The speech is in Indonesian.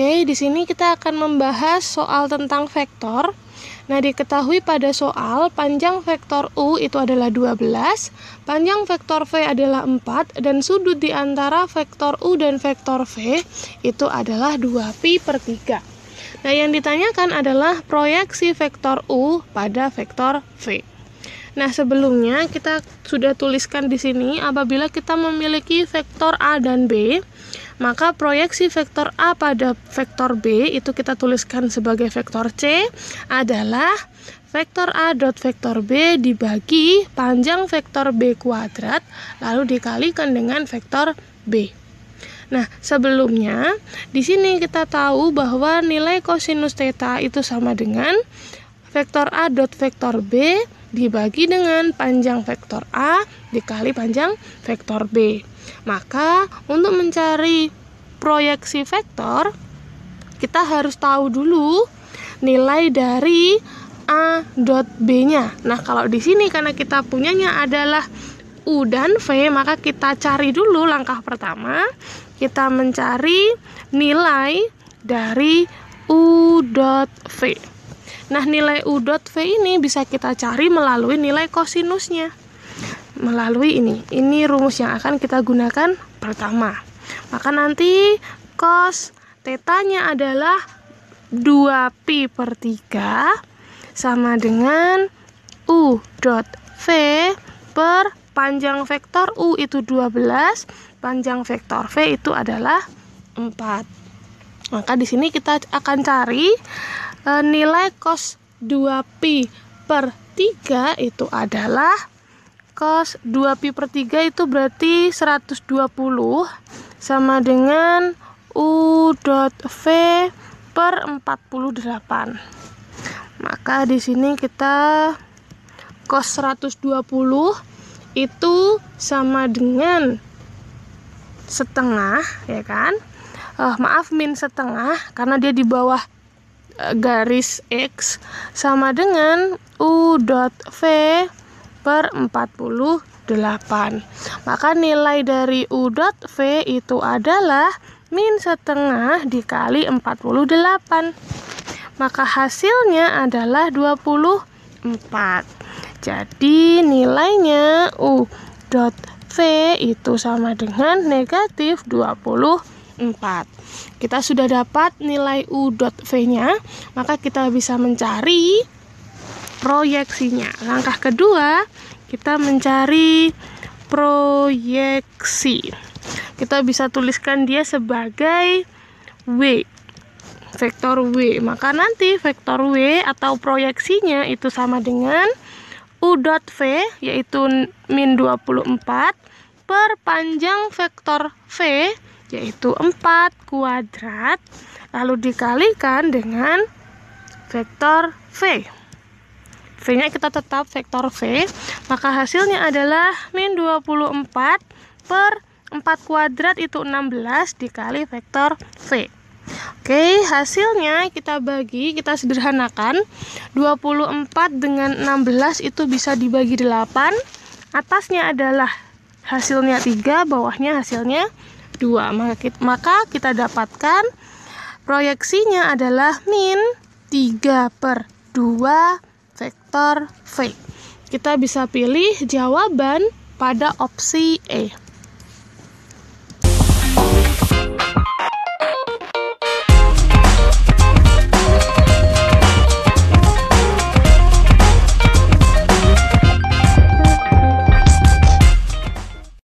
Oke, di sini kita akan membahas soal tentang vektor. Nah, diketahui pada soal panjang vektor U itu adalah 12, panjang vektor V adalah 4 dan sudut di antara vektor U dan vektor V itu adalah 2pi per 3. Nah, yang ditanyakan adalah proyeksi vektor U pada vektor V. Nah, sebelumnya kita sudah tuliskan di sini apabila kita memiliki vektor A dan B, maka proyeksi vektor A pada vektor B itu kita tuliskan sebagai vektor C adalah vektor A dot vektor B dibagi panjang vektor B kuadrat lalu dikalikan dengan vektor B. Nah, sebelumnya di sini kita tahu bahwa nilai kosinus theta itu sama dengan vektor A dot vektor B dibagi dengan panjang vektor A dikali panjang vektor B. Maka untuk mencari proyeksi vektor kita harus tahu dulu nilai dari A dot B-nya. Nah, kalau di sini karena kita punyanya adalah U dan V, maka kita cari dulu langkah pertama, kita mencari nilai dari U dot V. Nah, nilai U dot V ini bisa kita cari melalui nilai kosinusnya. Melalui ini. Ini rumus yang akan kita gunakan pertama. Maka nanti cos tetanya adalah 2pi per 3 sama dengan U dot V per panjang vektor U itu 12, panjang vektor V itu adalah 4. Maka di sini kita akan cari e, nilai cos 2 p per 3 itu adalah cos 2 p per 3 itu berarti 120 sama dengan U dot V per 48 maka di sini kita cos 120 itu sama dengan setengah ya kan Uh, maaf min setengah karena dia di bawah garis X sama dengan U dot V per 48. Maka nilai dari U dot V itu adalah min setengah dikali 48. Maka hasilnya adalah 24. Jadi nilainya U dot V itu sama dengan negatif 24. 4. Kita sudah dapat nilai u v nya maka kita bisa mencari proyeksinya. Langkah kedua, kita mencari proyeksi. Kita bisa tuliskan dia sebagai W vektor W. Maka nanti vektor W atau proyeksinya itu sama dengan U dot V yaitu min 24 per panjang vektor V yaitu 4 kuadrat lalu dikalikan dengan vektor V V-nya kita tetap vektor V maka hasilnya adalah min 24 per 4 kuadrat itu 16 dikali vektor V Oke hasilnya kita bagi kita sederhanakan 24 dengan 16 itu bisa dibagi 8 atasnya adalah hasilnya 3 bawahnya hasilnya 2 maka kita, maka kita dapatkan proyeksinya adalah min 3 per 2 vektor V kita bisa pilih jawaban pada opsi E